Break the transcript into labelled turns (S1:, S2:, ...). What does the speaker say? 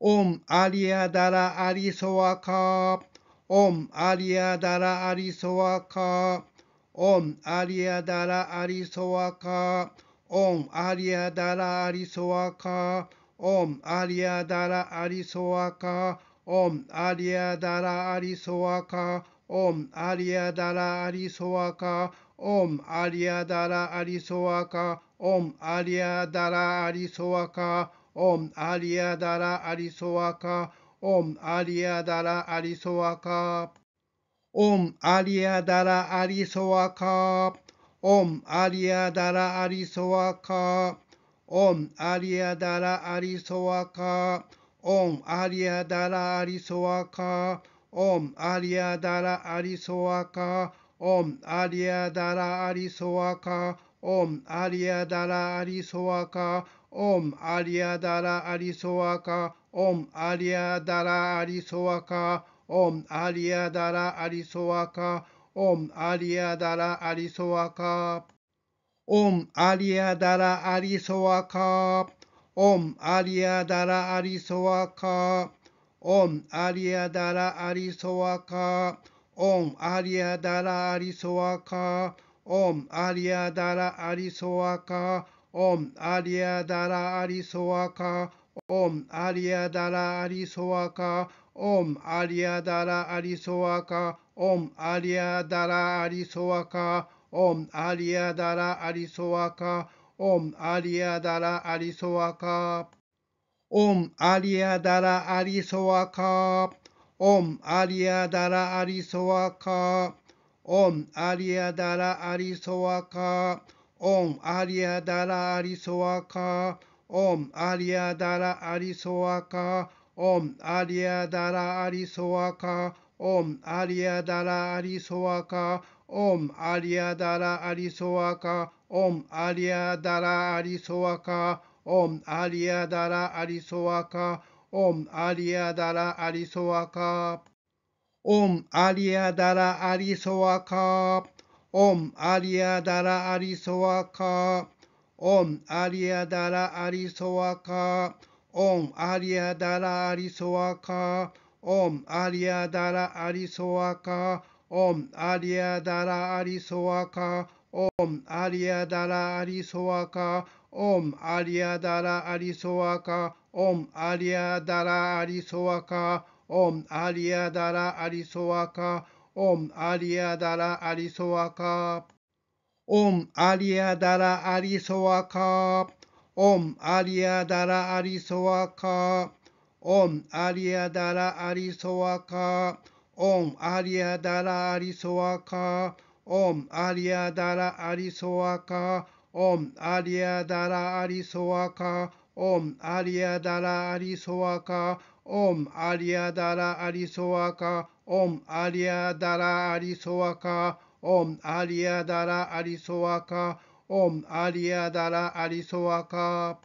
S1: オンアリアダラアリソワカオンアリアダラアリソワカオンアリアダラアリソワカオンアリアダラアリソワカオンアリアダラアリソワカオンアリアダラアリソワカオンアリアダラアリソワカオンアリアダラアリソワカオンアリアダラアリソワカ ওম আলিয়া দ্বারা আলি সোয়াকা ওম আলিয়া দ্বারা আলি সোয়াকা ওম আলিয়া দ্বারা আলি সোয়াকা ওম আলিয়া দ্বারা আলি সোয়াকা ওম আলিয়া দ্বারা আলি ওম আলিয়া দ্বারা আলি ওম আলিয়া দ্বারা আলি ওম আলিয়া দ্বারা আলি ओम आर्य दारा आरि का ओम आर्य दारा आरि का ओम आर्य दारा आरि का ओम आर्य दारा आरि का ओम आर्य दारा आरि का ओम आर्य दारा का ओम आर्य दारा आरि का ओम आर्य दारा आरि का ओम आर्य दारा आरि का ओम आर्या दारा आरी का ओम आर्या दारा आरी का ओम आर्या दारा आरी का ओम आर्या दारा आरी का ओम आर्या दारा आरी का ओम आर्या दारा आरी का ओम आर्या दारा आरी का ओम आर्या दारा आरी का ओम आर्या दारा आरी का ओम आर्य दारा आरि सोवा ओम आर्य दारा आरि ओम आर्य दारा आरि ओम आर्य दारा आरि ओम आर्य दारा आरि ओम आर्य दारा आरि ओम आर्य दारा आरि ओम आर्य दारा आरि ओम आर्य दारा आरि ओम आर्या दारा आर्य सोवाखा ओम आर्या दारा आर्य सोवाखा ओम आर्या दारा आर्य सोवाखा ओम आर्या दारा आर्य सोवाखा ओम आर्या दारा आर्य सोवाखा ओम आर्या दारा आर्य सोवाखा ओम आर्या दारा आर्य सोवाखा ओम आर्या दारा आर्य सोवाखा ओम आर्या दारा आर्य सोवाखा ओम आर्या दारा आरिसोआ ओम आर्या दारा ओम आर्या दारा ओम आर्या दारा आरिसोआ ओम आर्या दारा ओम आर्या दारा आरिसोआ ओम आर्या दारा ओम आर्या दारा आरिसोआ ओम आर्या दारा オムアリアダラアリソワカオムアリアダラアリソワカオムアリアダラアリソワカオムアリアダラアリソワカ